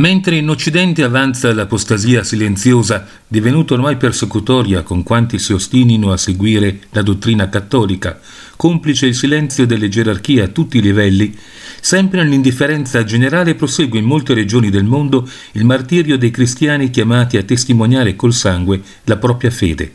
Mentre in Occidente avanza l'apostasia silenziosa, divenuta ormai persecutoria con quanti si ostinino a seguire la dottrina cattolica, complice il silenzio delle gerarchie a tutti i livelli, sempre nell'indifferenza generale prosegue in molte regioni del mondo il martirio dei cristiani chiamati a testimoniare col sangue la propria fede.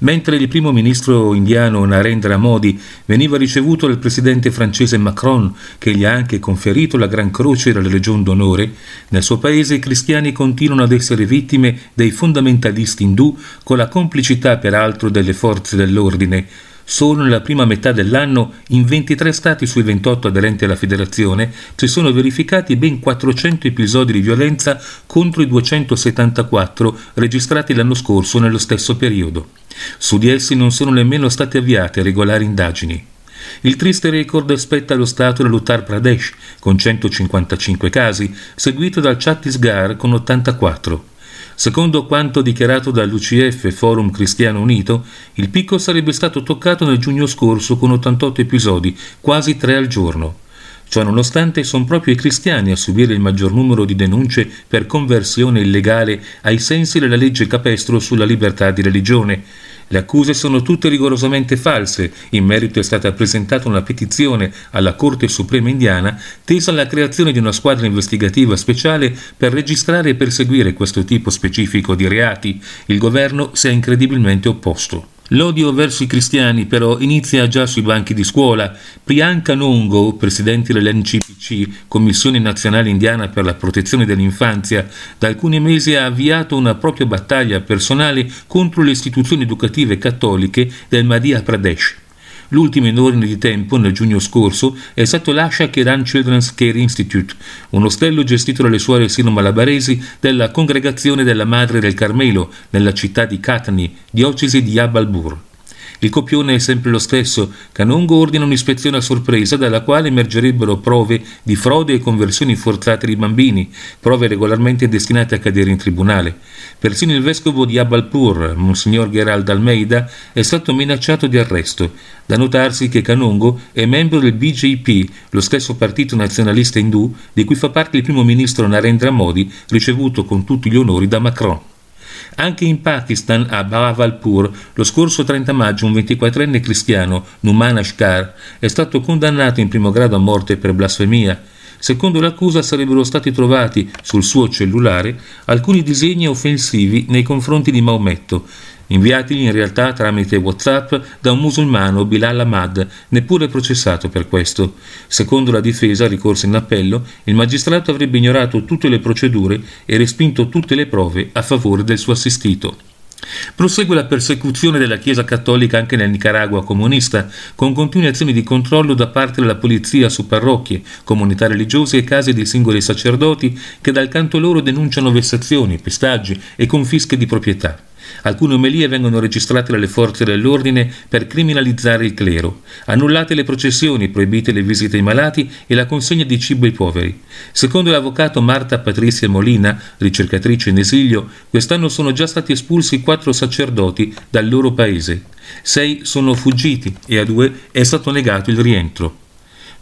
Mentre il primo ministro indiano Narendra Modi veniva ricevuto dal presidente francese Macron, che gli ha anche conferito la Gran Croce della Legion d'Onore, nel suo paese i cristiani continuano ad essere vittime dei fondamentalisti indù con la complicità peraltro delle forze dell'ordine Solo nella prima metà dell'anno in 23 stati sui 28 aderenti alla federazione si sono verificati ben 400 episodi di violenza contro i 274 registrati l'anno scorso nello stesso periodo. Su di essi non sono nemmeno state avviate regolari indagini. Il triste record spetta lo Stato dell'Uttar Pradesh, con 155 casi, seguito dal Chhattisgarh con 84. Secondo quanto dichiarato dall'UCF Forum Cristiano Unito, il picco sarebbe stato toccato nel giugno scorso con 88 episodi, quasi tre al giorno. Ciononostante sono proprio i cristiani a subire il maggior numero di denunce per conversione illegale ai sensi della legge capestro sulla libertà di religione. Le accuse sono tutte rigorosamente false. In merito è stata presentata una petizione alla Corte Suprema indiana tesa alla creazione di una squadra investigativa speciale per registrare e perseguire questo tipo specifico di reati. Il governo si è incredibilmente opposto. L'odio verso i cristiani però inizia già sui banchi di scuola. Priyanka Nongo, presidente dell'NCPC, Commissione Nazionale Indiana per la Protezione dell'Infanzia, da alcuni mesi ha avviato una propria battaglia personale contro le istituzioni educative cattoliche del Madhya Pradesh. L'ultimo in ordine di tempo, nel giugno scorso, è stato l'Asha Kiran Children's Care Institute, un ostello gestito dalle suore sino-malabaresi della Congregazione della Madre del Carmelo, nella città di Katni, diocesi di Abalbur. Il copione è sempre lo stesso. Canongo ordina un'ispezione a sorpresa dalla quale emergerebbero prove di frode e conversioni forzate di bambini, prove regolarmente destinate a cadere in tribunale. Persino il vescovo di Abalpur, Monsignor Gerald Almeida, è stato minacciato di arresto. Da notarsi che Canongo è membro del BJP, lo stesso partito nazionalista indù di cui fa parte il primo ministro Narendra Modi, ricevuto con tutti gli onori da Macron. Anche in Pakistan, a Bahawalpur, lo scorso 30 maggio un 24enne cristiano, Numan Ashkar, è stato condannato in primo grado a morte per blasfemia. Secondo l'accusa sarebbero stati trovati sul suo cellulare alcuni disegni offensivi nei confronti di Maometto, inviatigli in realtà tramite WhatsApp da un musulmano Bilal Ahmad, neppure processato per questo. Secondo la difesa, ricorsa in appello, il magistrato avrebbe ignorato tutte le procedure e respinto tutte le prove a favore del suo assistito. Prosegue la persecuzione della Chiesa cattolica anche nel Nicaragua comunista, con continue azioni di controllo da parte della polizia su parrocchie, comunità religiose e case di singoli sacerdoti che dal canto loro denunciano vessazioni, pestaggi e confische di proprietà. Alcune omelie vengono registrate dalle forze dell'ordine per criminalizzare il clero. Annullate le processioni, proibite le visite ai malati e la consegna di cibo ai poveri. Secondo l'avvocato Marta Patrizia Molina, ricercatrice in esilio, quest'anno sono già stati espulsi quattro sacerdoti dal loro paese. Sei sono fuggiti e a due è stato negato il rientro.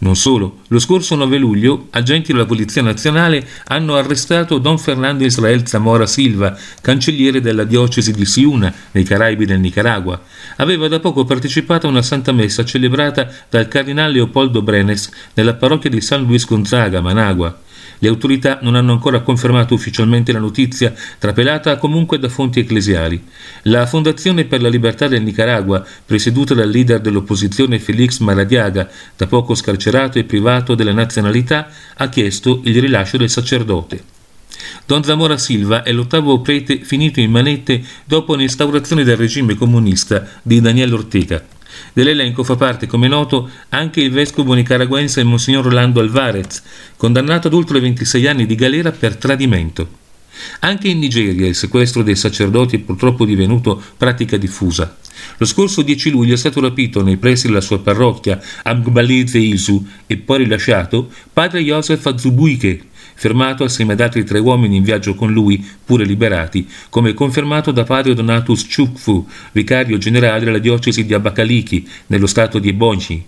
Non solo, lo scorso 9 luglio agenti della Polizia Nazionale hanno arrestato Don Fernando Israel Zamora Silva, cancelliere della diocesi di Siuna, nei Caraibi del Nicaragua. Aveva da poco partecipato a una santa messa celebrata dal cardinale Leopoldo Brenes nella parrocchia di San Luis Gonzaga, Managua. Le autorità non hanno ancora confermato ufficialmente la notizia, trapelata comunque da fonti ecclesiali. La Fondazione per la Libertà del Nicaragua, presieduta dal leader dell'opposizione Felix Maradiaga, da poco scarcerato e privato della nazionalità, ha chiesto il rilascio del sacerdote. Don Zamora Silva è l'ottavo prete finito in manette dopo l'instaurazione del regime comunista di Daniel Ortega. Dell'elenco fa parte, come noto, anche il vescovo nicaraguense Monsignor Rolando Alvarez, condannato ad oltre 26 anni di galera per tradimento. Anche in Nigeria il sequestro dei sacerdoti è purtroppo divenuto pratica diffusa. Lo scorso 10 luglio è stato rapito nei pressi della sua parrocchia a Mgbaleze Isu e poi rilasciato padre Joseph Azubuike, fermato assieme ad altri tre uomini in viaggio con lui, pure liberati, come confermato da padre Donatus Chukfu, vicario generale della diocesi di Abakaliki, nello stato di Ebonci,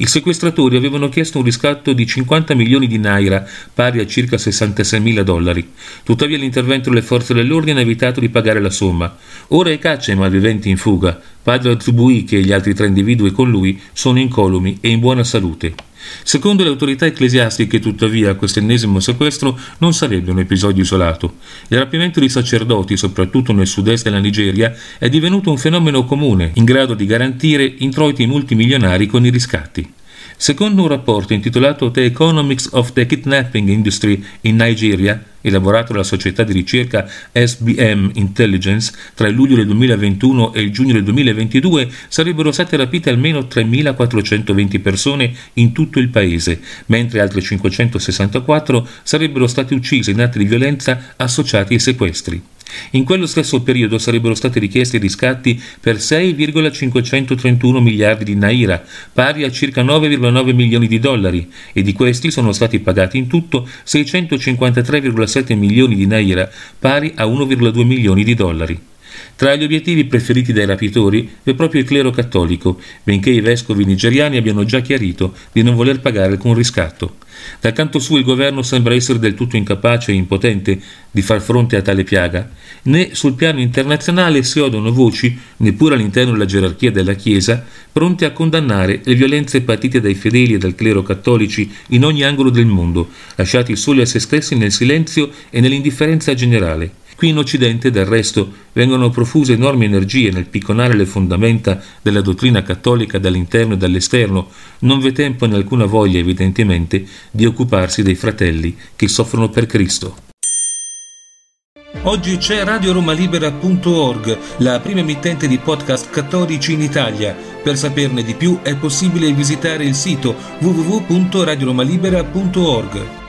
i sequestratori avevano chiesto un riscatto di 50 milioni di naira, pari a circa 66 mila dollari. Tuttavia l'intervento delle forze dell'ordine ha evitato di pagare la somma. Ora è caccia ai malviventi in fuga. Padre attribuì che gli altri tre individui con lui sono incolumi e in buona salute. Secondo le autorità ecclesiastiche, tuttavia, questo ennesimo sequestro non sarebbe un episodio isolato. Il rapimento di sacerdoti, soprattutto nel sud-est della Nigeria, è divenuto un fenomeno comune, in grado di garantire introiti multimilionari con i riscatti. Secondo un rapporto intitolato The Economics of the Kidnapping Industry in Nigeria, elaborato dalla società di ricerca SBM Intelligence, tra il luglio del 2021 e il giugno del 2022 sarebbero state rapite almeno 3.420 persone in tutto il paese, mentre altre 564 sarebbero state uccise in atti di violenza associati ai sequestri. In quello stesso periodo sarebbero stati richiesti riscatti per 6,531 miliardi di naira, pari a circa 9,9 milioni di dollari, e di questi sono stati pagati in tutto 653,7 milioni di naira, pari a 1,2 milioni di dollari. Tra gli obiettivi preferiti dai rapitori è proprio il clero cattolico, benché i vescovi nigeriani abbiano già chiarito di non voler pagare alcun riscatto. Dal canto suo il governo sembra essere del tutto incapace e impotente di far fronte a tale piaga, né sul piano internazionale si odono voci, neppure all'interno della gerarchia della Chiesa, pronte a condannare le violenze patite dai fedeli e dal clero cattolici in ogni angolo del mondo, lasciati soli a se stessi nel silenzio e nell'indifferenza generale. Qui in Occidente, del resto, vengono profuse enormi energie nel picconare le fondamenta della dottrina cattolica dall'interno e dall'esterno, non v'è tempo né alcuna voglia, evidentemente, di occuparsi dei fratelli che soffrono per Cristo. Oggi c'è radioromalibera.org, la prima emittente di podcast cattolici in Italia. Per saperne di più è possibile visitare il sito www.radioromalibera.org.